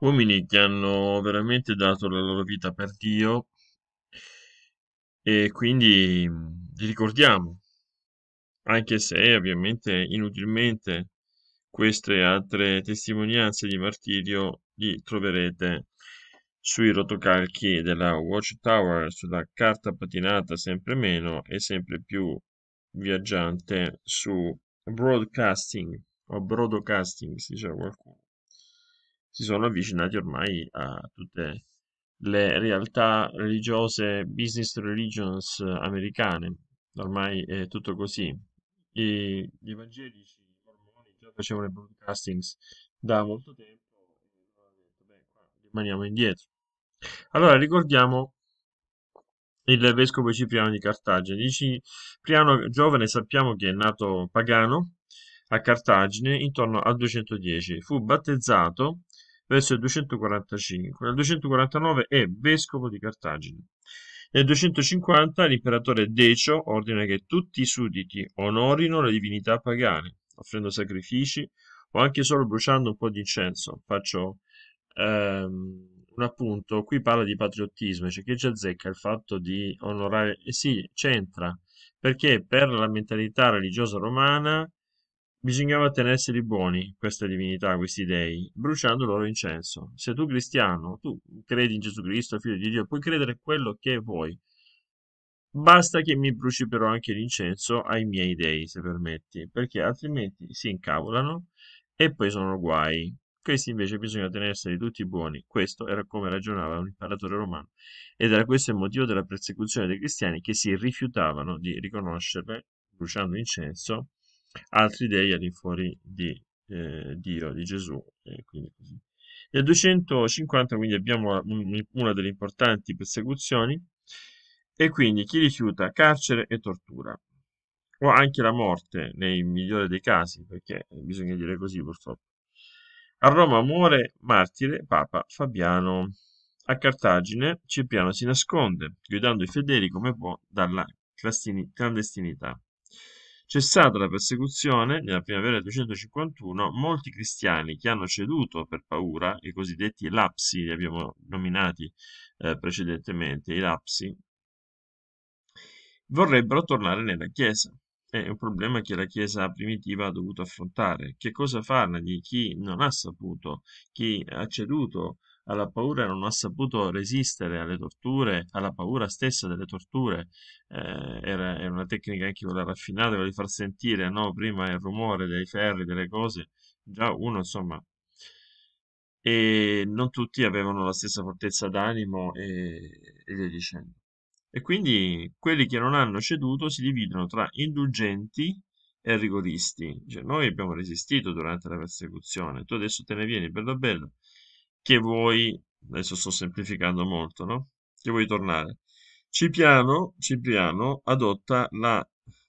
Uomini che hanno veramente dato la loro vita per Dio e quindi li ricordiamo, anche se ovviamente inutilmente queste altre testimonianze di martirio li troverete sui rotocalchi della Watchtower, sulla carta patinata sempre meno e sempre più viaggiante su broadcasting o broadcasting si dice qualcuno si sono avvicinati ormai a tutte le realtà religiose, business religions americane, ormai è tutto così. E gli evangelici mormoni già facevano i broadcastings da molto tempo rimaniamo indietro. Allora ricordiamo il vescovo Cipriano di Cartagine. Cipriano giovane sappiamo che è nato pagano a Cartagine intorno al 210. Fu battezzato verso il 245, nel 249 è vescovo di Cartagine. Nel 250 l'imperatore Decio ordina che tutti i sudditi onorino le divinità pagane, offrendo sacrifici o anche solo bruciando un po' di incenso. Faccio ehm, un appunto, qui parla di patriottismo, cioè che ci azzecca il fatto di onorare, eh sì, c'entra, perché per la mentalità religiosa romana bisognava tenerseli buoni, questa divinità, questi dei, bruciando loro incenso. Se tu cristiano, tu credi in Gesù Cristo, figlio di Dio, puoi credere quello che vuoi. Basta che mi bruci però anche l'incenso ai miei dei, se permetti, perché altrimenti si incavolano e poi sono guai. Questi invece bisogna tenerseli tutti buoni. Questo era come ragionava un imperatore romano. Ed era questo il motivo della persecuzione dei cristiani che si rifiutavano di riconoscerle, bruciando incenso, altri dei all'infuori di eh, Dio, di Gesù e quindi così. Nel 250 quindi abbiamo una delle importanti persecuzioni e quindi chi rifiuta carcere e tortura o anche la morte nei migliori dei casi, perché bisogna dire così purtroppo. A Roma muore martire Papa Fabiano. A Cartagine Cipriano si nasconde, guidando i fedeli come può dalla clandestinità. Cessata la persecuzione, nella primavera del 251, molti cristiani che hanno ceduto per paura, i cosiddetti lapsi, li abbiamo nominati eh, precedentemente, i lapsi, vorrebbero tornare nella Chiesa. È un problema che la Chiesa primitiva ha dovuto affrontare. Che cosa farne di chi non ha saputo, chi ha ceduto alla paura non ha saputo resistere alle torture, alla paura stessa delle torture. Eh, era, era, una tecnica anche quella raffinata, quella di far sentire no, prima il rumore dei ferri, delle cose, già uno insomma. E non tutti avevano la stessa fortezza d'animo e, e via dicendo. E quindi quelli che non hanno ceduto si dividono tra indulgenti e rigoristi. Cioè, noi abbiamo resistito durante la persecuzione, tu adesso te ne vieni bello bello che vuoi, adesso sto semplificando molto, no? Che vuoi tornare. Cipriano, Cipriano adotta la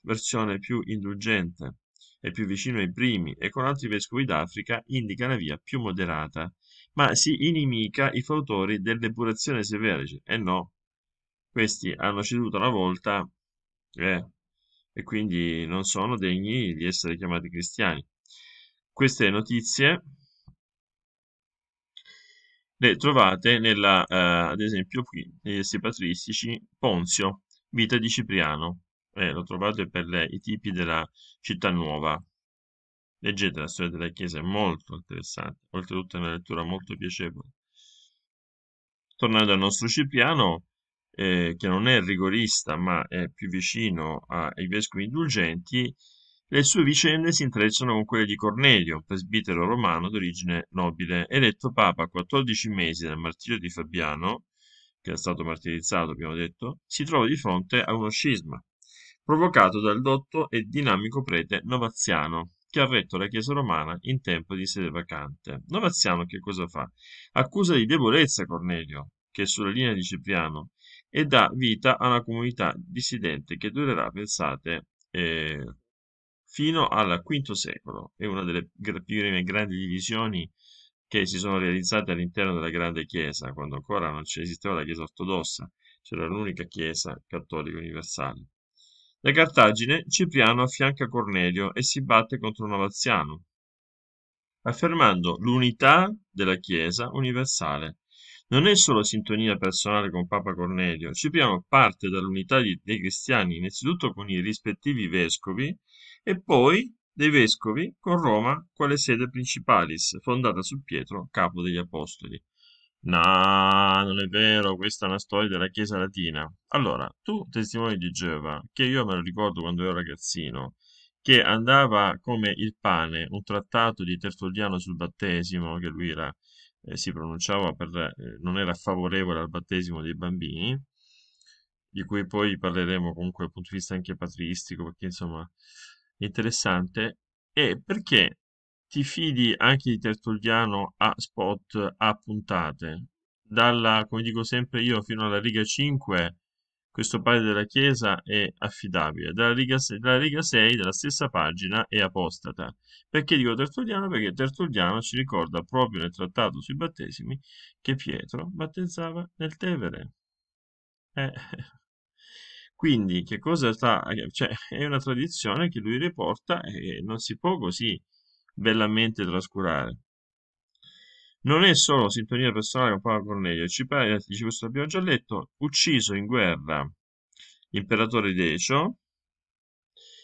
versione più indulgente e più vicino ai primi e con altri vescovi d'Africa indica la via più moderata, ma si inimica i fautori dell'epurazione severa. E eh no, questi hanno ceduto una volta eh, e quindi non sono degni di essere chiamati cristiani. Queste notizie le trovate nella, eh, ad esempio qui, negli essi patristici, Ponzio, Vita di Cipriano, eh, lo trovate per le, i tipi della città nuova. Leggete la storia della Chiesa, è molto interessante, oltretutto è una lettura molto piacevole. Tornando al nostro Cipriano, eh, che non è rigorista ma è più vicino ai vescovi indulgenti, le sue vicende si intrecciano con quelle di Cornelio, presbitero romano d'origine nobile, eletto papa a 14 mesi dal martirio di Fabiano, che è stato martirizzato, abbiamo detto, si trova di fronte a uno scisma, provocato dal dotto e dinamico prete Novaziano, che ha retto la Chiesa romana in tempo di sede vacante. Novaziano che cosa fa? Accusa di debolezza Cornelio, che è sulla linea di Cipriano, e dà vita a una comunità dissidente che durerà, pensate, eh, fino al V secolo. È una delle prime grandi divisioni che si sono realizzate all'interno della grande chiesa, quando ancora non esisteva la chiesa ortodossa, c'era l'unica chiesa cattolica universale. Da Cartagine Cipriano affianca Cornelio e si batte contro Novaziano, affermando l'unità della Chiesa universale. Non è solo sintonia personale con Papa Cornelio, Cipriano parte dall'unità dei cristiani innanzitutto con i rispettivi vescovi e poi dei Vescovi con Roma quale sede principalis, fondata su Pietro, capo degli Apostoli. No, non è vero, questa è una storia della Chiesa Latina. Allora, tu, testimone di Geova, che io me lo ricordo quando ero ragazzino, che andava come il pane, un trattato di Tertulliano sul battesimo, che lui era, eh, si pronunciava per, eh, non era favorevole al battesimo dei bambini, di cui poi parleremo comunque dal punto di vista anche patristico, perché insomma interessante è perché ti fidi anche di Tertulliano a spot, a puntate. Dalla, come dico sempre io, fino alla riga 5 questo padre della Chiesa è affidabile. Dalla riga, 6, dalla riga 6 della stessa pagina è apostata. Perché dico Tertulliano? Perché Tertulliano ci ricorda proprio nel trattato sui battesimi che Pietro battezzava nel Tevere. Eh, quindi, che cosa sta... Eh, cioè, è una tradizione che lui riporta e non si può così bellamente trascurare. Non è solo sintonia personale con Paolo Cornelio, ci pare, questo l'abbiamo già letto, ucciso in guerra l'imperatore Decio,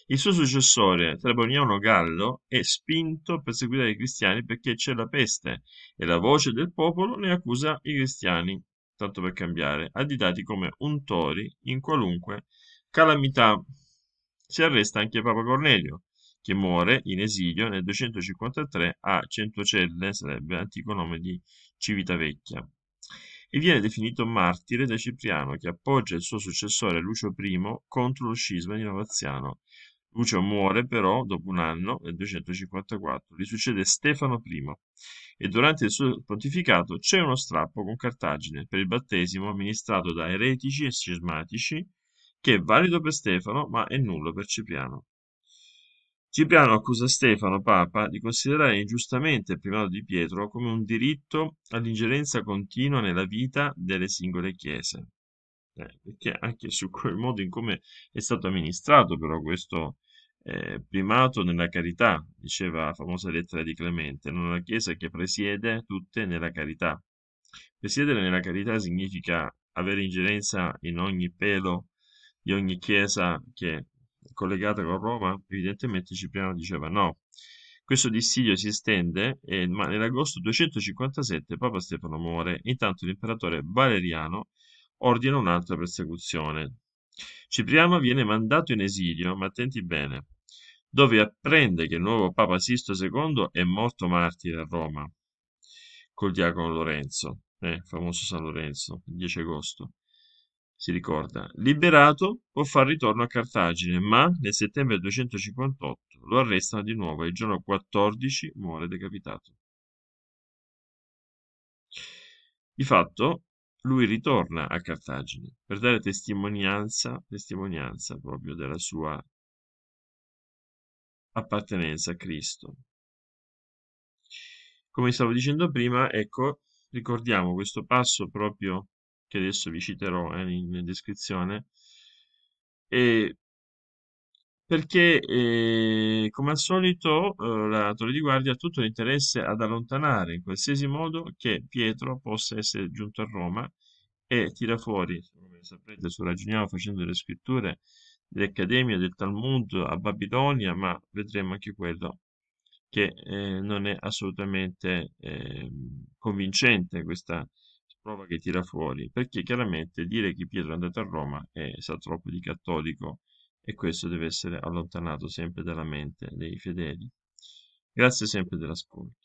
il suo successore, Treboniano Gallo, è spinto a perseguitare i cristiani perché c'è la peste e la voce del popolo ne accusa i cristiani tanto per cambiare, additati come untori in qualunque calamità. Si arresta anche Papa Cornelio, che muore in esilio nel 253 a Centocelle, sarebbe antico nome di Civitavecchia, e viene definito martire da Cipriano, che appoggia il suo successore Lucio I contro lo scisma di Novaziano, Lucio muore però dopo un anno, nel 254, gli succede Stefano I e durante il suo pontificato c'è uno strappo con Cartagine per il battesimo amministrato da eretici e scismatici che è valido per Stefano ma è nullo per Cipriano. Cipriano accusa Stefano Papa di considerare ingiustamente il primato di Pietro come un diritto all'ingerenza continua nella vita delle singole chiese. Eh, perché anche sul modo in come è stato amministrato però questo eh, primato nella carità, diceva la famosa lettera di Clemente, non la Chiesa che presiede tutte nella carità. Presiedere nella carità significa avere ingerenza in ogni pelo di ogni Chiesa che è collegata con Roma? Evidentemente Cipriano diceva no. Questo dissidio si estende, e, ma nell'agosto 257 Papa Stefano muore, intanto l'imperatore Valeriano ordina un'altra persecuzione. Cipriano viene mandato in esilio, ma attenti bene, dove apprende che il nuovo Papa Sisto II è morto martire a Roma col diacono Lorenzo, eh, famoso San Lorenzo, il 10 agosto. Si ricorda, liberato, può far ritorno a Cartagine, ma nel settembre 258 lo arrestano di nuovo e il giorno 14 muore decapitato. Di fatto, lui ritorna a Cartagine per dare testimonianza, testimonianza proprio della sua appartenenza a Cristo. Come stavo dicendo prima, ecco, ricordiamo questo passo proprio che adesso vi citerò eh, in descrizione, e perché eh, come al solito eh, la torre di guardia ha tutto l'interesse ad allontanare in qualsiasi modo che Pietro possa essere giunto a Roma e tira fuori, come saprete, su ragioniamo facendo le scritture, dell'Accademia del Talmud a Babilonia, ma vedremo anche quello che eh, non è assolutamente eh, convincente questa prova che tira fuori, perché chiaramente dire che Pietro è andato a Roma è sa troppo di cattolico e questo deve essere allontanato sempre dalla mente dei fedeli. Grazie sempre dell'ascolto.